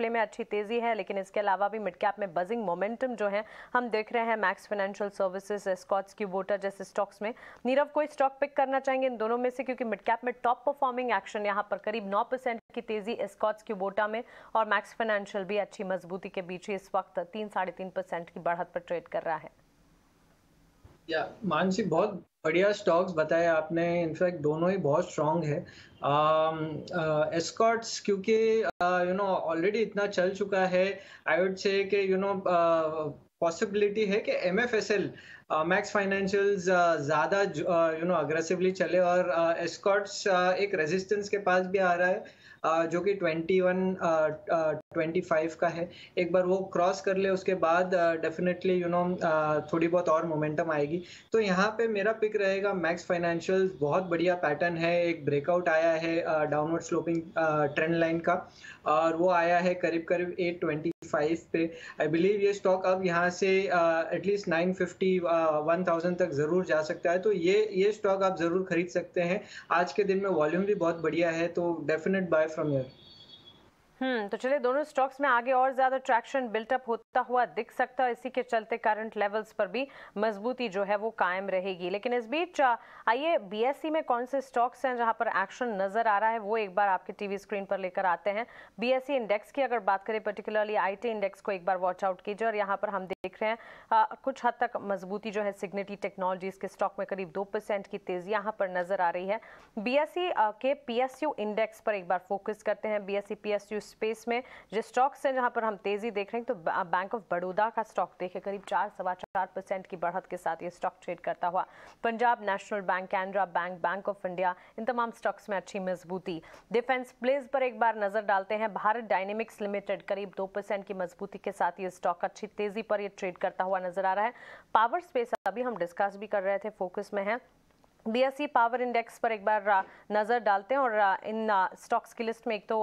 display में अच्छी तेज़ी है लेकिन इसके अलावा भी मिड कैप में बजिंग मोमेंटम जो है हम देख रहे हैं मैक्स फाइनेंशियल सर्विसेज स्कॉट्स की वोटर जैसे स्टॉक्स में नीरव कोई स्टॉक पिक करना चाहेंगे इन दोनों में से क्योंकि मिड कैप में टॉप परफॉर्मिंग एक्शन यहाँ पर करीब नौ की तेजी स्कॉट्स की वोटा में और मैक्स फाइनेंशियल भी अच्छी मजबूती के बीच इस वक्त तीन साढ़े की बढ़त पर ट्रेड कर रहा है या मानसी बहुत बढ़िया स्टॉक्स बताए आपने इनफैक्ट दोनों ही बहुत स्ट्रांग है एस्कॉट्स क्योंकि यू नो ऑलरेडी इतना चल चुका है आई वुड से कि यू नो पॉसिबिलिटी है कि M F S L Max uh, financials uh, ज़्यादा यू नो अग्रेसिवली चले और एस्कॉट्स uh, एक रेजिस्टेंस के पास भी आ रहा है जो कि 21 25 का है एक बार वो क्रॉस कर ले उसके बाद डेफिनेटली यू नो थोड़ी बहुत और मोमेंटम आएगी तो यहाँ पे मेरा पिक रहेगा मैक्स फाइनेंशियल बहुत बढ़िया पैटर्न है एक ब्रेकआउट आया है डाउनवर्ड स्लोपिंग ट्रेंड लाइन का और वो आया है करीब करीब एट ट्वेंटी फाइव पे आई बिलीव ये स्टॉक अब यहाँ से at least nine fifty one thousand तक ज़रूर जा सकता है तो ये ये स्टॉक आप ज़रूर खरीद सकते हैं आज के दिन में वॉल्यूम भी बहुत बढ़िया है तो डेफिनेट बाय फ्रॉम यर हम्म तो चलिए दोनों स्टॉक्स में आगे और ज़्यादा ट्रैक्शन बिल्टअप होता हुआ दिख सकता है इसी के चलते करंट लेवल्स पर भी मजबूती जो है वो कायम रहेगी लेकिन इस बीच आइए बीएससी e में कौन से स्टॉक्स हैं जहां पर एक्शन नज़र आ रहा है वो एक बार आपके टीवी स्क्रीन पर लेकर आते हैं बीएससी इंडेक्स e की अगर बात करें पर्टिकुलरली आई इंडेक्स को एक बार वॉच आउट कीजिए और यहाँ पर हम देख रहे हैं आ, कुछ हद तक मजबूती जो है सिग्निटी टेक्नोलॉजीज के स्टॉक में करीब दो परसेंट की तेजी यहाँ पर नजर आ रही है बीएसई e, के पीएसयू इंडेक्स पर एक बार फोकस करते हैं बी पीएसयू स्पेस में जो स्टॉक्स हैं जहाँ पर हम तेजी देख रहे हैं तो बैंक ऑफ बड़ौदा का स्टॉक देखें करीब चार सवा चार परसेंट की बढ़त के साथ ये स्टॉक ट्रेड करता हुआ Punjab National Bank Canara Bank Bank of India इन तमाम स्टॉक्स में अच्छी मजबूती डिफेंस प्लेस पर एक बार नजर डालते हैं भारत डायनेमिक्स लिमिटेड करीब दो परसेंट की मजबूती के साथ ये स्टॉक अच्छी तेजी पर ट्रेड करता हुआ नजर आ रहा है पावर स्पेस अभी हम डिस्कस भी कर रहे थे फोकस में है बी पावर इंडेक्स पर एक बार नज़र डालते हैं और इन स्टॉक्स की लिस्ट में एक तो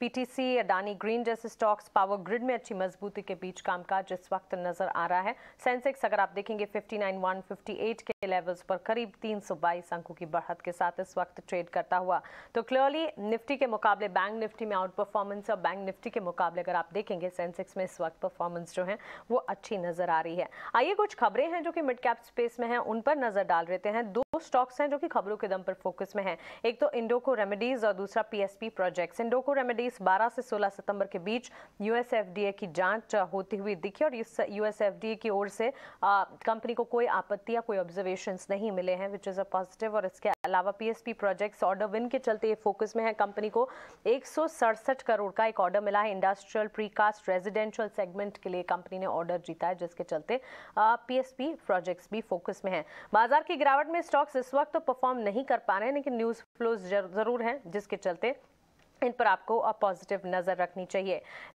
पीटीसी अडानी ग्रीन जैसे स्टॉक्स पावर ग्रिड में अच्छी मजबूती के बीच कामकाज इस वक्त नजर आ रहा है सेंसेक्स अगर आप देखेंगे 59,158 के लेवल्स पर करीब 322 अंकों की बढ़त के साथ इस वक्त ट्रेड करता हुआ तो क्लियरली निफ्टी के मुकाबले बैंक निफ्टी में आउट परफॉर्मेंस और बैंक निफ्टी के मुकाबले अगर आप देखेंगे सेंसेक्स में इस वक्त परफॉर्मेंस जो है वो अच्छी नजर आ रही है आइए कुछ खबरें हैं जो कि मिड कैप स्पेस में है उन पर नजर डाल रहे हैं दो स्टॉक्स हैं जो कि खबरों के दम पर फोकस में है एक तो इंडोको रेमेडीज और दूसरा पीएसपी प्रोजेक्ट्स इंडोको रेमेडीज तेईस बारह से सोलह सितंबर के बीच यूएसएफडीए की जांच होती हुई दिखी और इस यूएसएफडीए की ओर से कंपनी को कोई आपत्ति या कोई ऑब्जर्वेशन नहीं मिले हैं विच इज़ अ पॉजिटिव और इसके अलावा पीएसपी प्रोजेक्ट्स ऑर्डर विन के चलते ये फोकस में है कंपनी को एक करोड़ का एक ऑर्डर मिला है इंडस्ट्रियल प्रीकास्ट रेजिडेंशियल सेगमेंट के लिए कंपनी ने ऑर्डर जीता है जिसके चलते पीएसपी प्रोजेक्ट्स भी फोकस में है बाजार की गिरावट में स्टॉक्स इस वक्त तो परफॉर्म नहीं कर पा रहे हैं लेकिन न्यूज़ फ्लोज जरूर हैं जिसके चलते इन पर आपको पॉजिटिव नज़र रखनी चाहिए